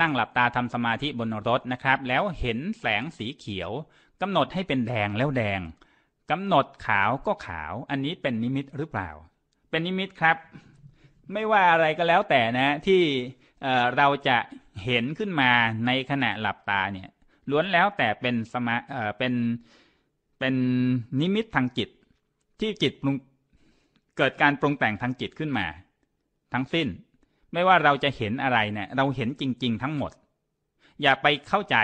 นั่งหลับตาทำสมาธิบนรถนะครับ แล้วเห็นแสงสีเขียวกำหนดให้เป็นแดงแล้วแดงกำหนดขาวก็ขาว อันนี้เป็นนิมิตหรือเปล่า เป็นนิมิตครับ ไม่ว่าอะไรก็แล้วแต่นะที่เราจะเห็นขึ้นมาในขณะหลับตาเนี่ยล้วนแล้วแต่เป็นสมาเป็นเป็นนิมิตทางจิตที่จิตปรุงเกิดการปรุงแต่งทางจิตขึ้นมา ทั้งสิ้นไม่ว่าเราจะเห็นอะไรเนะี่ยเราเห็นจริงๆ ทั้งหมด อย่าไปเข้าใจ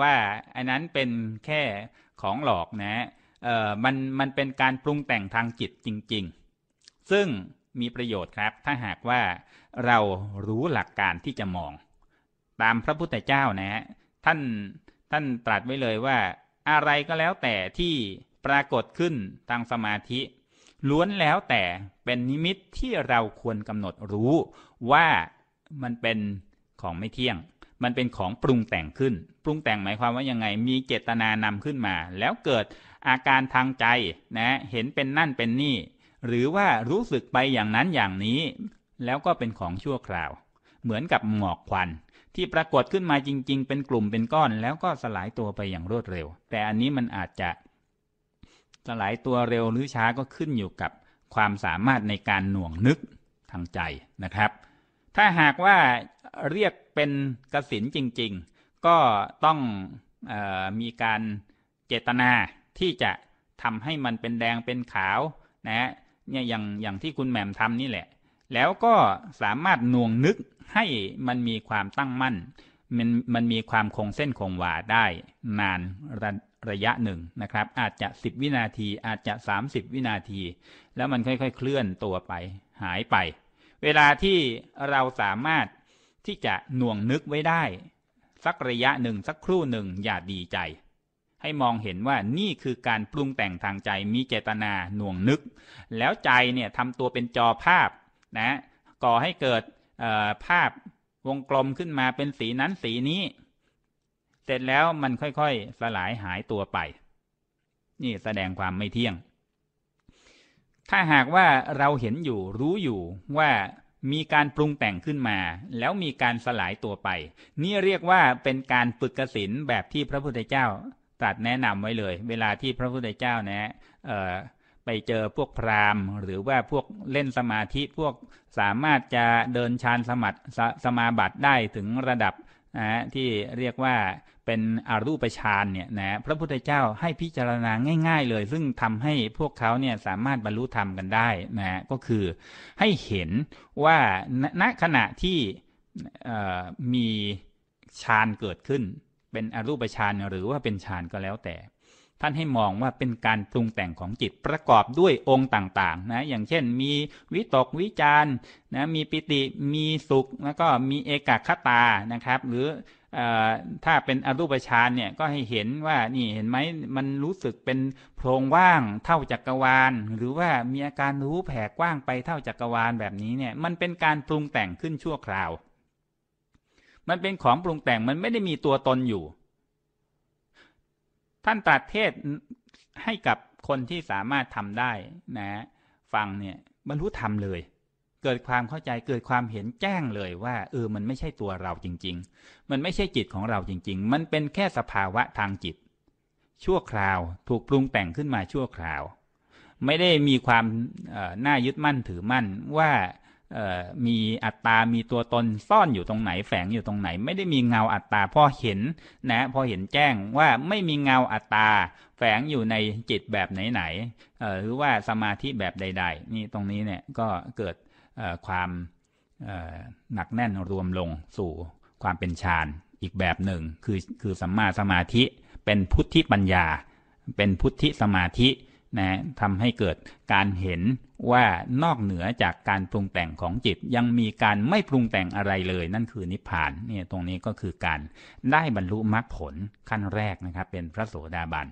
ว่าอันนั้นเป็นแค่ของหลอกนะเออมันมันเป็นการปรุงแต่งทางจิตจริงๆ ซึ่งมีประโยชน์ครับถ้าหากว่าเรารู้หลักการที่จะมอง ตามพระพุทธเจ้านะฮะท่านท่านตรัสไว้เลยว่า อะไรก็แล้วแต่ที่ปรากฏขึ้นทางสมาธิล้วนแล้วแต่เป็นนิมิตที่เราควรกำหนดรู้ว่ามันเป็นของไม่เที่ยงมันเป็นของปรุงแต่งขึ้น ปรุงแต่งหมายความว่ายังไงมีเจตนานำขึ้นมา แล้วเกิดอาการทางใจนะเห็นเป็นนั่นเป็นนี่หรือว่ารู้สึกไปอย่างนั้นอย่างนี้ แล้วก็เป็นของชั่วคราวเหมือนกับหมอกควัน ที่ปรากฏขึ้นมาจริง ๆ เป็นกลุ่มเป็นก้อนแล้วก็สลายตัวไปอย่างรวดเร็ว แต่อันนี้มันอาจจะสลายตัวเร็วหรือช้าก็ขึ้นอยู่กับความสามารถในการหน่วงนึกทางใจนะครับ ถ้าหากว่าเรียกเป็นกสินจริง ๆ ก็ต้องออมีการเจตนาที่จะทำให้มันเป็นแดงเป็นขาวนะฮะเนี่ยอย่างอย่างที่คุณแหม่มทำนี่แหละ แล้วก็สามารถน่วงนึกให้มันมีความตั้งมั่นมันมันมีความคงเส้นคงวาได้นานระระยะหนึ่งนะครับอาจจะ 10 วินาที อาจจะ 30 วินาที แล้วมันค่อยๆเคลื่อนตัวไปหายไป เวลาที่เราสามารถที่จะหน่วงนึกไว้ได้ สักระยะหนึ่ง สักครู่หนึ่งอย่าดีใจ ให้มองเห็นว่านี่คือการปรุงแต่งทางใจมีเจตนา หน่วงนึก แล้วใจเนี่ยทำตัวเป็นจอภาพนะก่อให้เกิดภาพวงกลมขึ้นมาเป็นสีนั้นสีนี้ เสร็จแล้วมันค่อย ๆ สลายหายตัวไป นี่แสดงความไม่เที่ยง ถ้าหากว่าเราเห็นอยู่ รู้อยู่ว่ามีการปรุงแต่งขึ้นมา แล้วมีการสลายตัวไป นี่เรียกว่าเป็นการฝึกกสินแบบที่พระพุทธเจ้าตรัสแนะนำไว้เลย เวลาที่พระพุทธเจ้านะไปเจอพวกพราหมณ์หรือว่าพวกเล่นสมาธิพวกสามารถจะเดินฌาน สมัติสสมาบัติได้ถึงระดับนะที่เรียกว่าเป็นอรูปฌานเนี่ยนะพระพุทธเจ้าให้พิจารณาง่าย ๆ เลย ซึ่งทำให้พวกเขาเนี่ยสามารถบรรลุธรรมกันได้นะก็คือให้เห็นว่าณขณะที่มีฌานเกิดขึ้น เป็นอรูปฌานหรือว่าเป็นฌานก็แล้วแต่ท่านให้มองว่าเป็นการปรุงแต่งของจิตประกอบด้วยองค์ต่างๆนะอย่างเช่นมีวิตกวิจารนะมีปิติมีสุขแล้วก็มีเอกคตานะครับ หรือถ้าเป็นอรูปฌานเนี่ยก็ให้เห็นว่านี่เห็นไหมมันรู้สึกเป็นโพรงว่างเท่าจักกรวาล หรือว่ามีอาการรู้แผ่กว้างไปเท่าจักกรวาลแบบนี้เนี่ยมันเป็นการปรุงแต่งขึ้นชั่วคราว มันเป็นของปรุงแต่งมันไม่ได้มีตัวตนอยู่ท่าน ตรัสเทศให้กับคนที่สามารถทำได้นะ ฟังเนี่ยบรรลุธรรมเลย เกิดความเข้าใจเกิดความเห็นแจ้งเลยว่า เออ มันไม่ใช่ตัวเราจริง ๆ มันไม่ใช่จิตของเราจริง ๆ มันเป็นแค่สภาวะทางจิตชั่วคราวถูกปรุงแต่งขึ้นมาชั่วคราว ไม่ได้มีความน่ายึดมั่นถือมั่นว่ามีอัตตา มีตัวตนซ่อนอยู่ตรงไหน แฝงอยู่ตรงไหน ไม่ได้มีเงาอัตตา พอเห็นนะ พอเห็นแจ้งว่าไม่มีเงาอัตตา แฝงอยู่ในจิตแบบไหนๆหรือว่าสมาธิแบบใดๆ นี่ตรงนี้เนี่ยก็เกิดความหนักแน่นรวมลงสู่ความเป็นฌานอีกแบบหนึ่งคือคือสัมมาสมาธิเป็นพุทธิปัญญา เป็นพุทธิสมาธินะทำให้เกิดการเห็นว่านอกเหนือจากการปรุงแต่งของจิตยังมีการไม่ปรุงแต่งอะไรเลย นั่นคือนิพพานเนี่ยตรงนี้ก็คือการได้บรรลุมรรคผลขั้นแรกนะครับเป็นพระโสดาบัน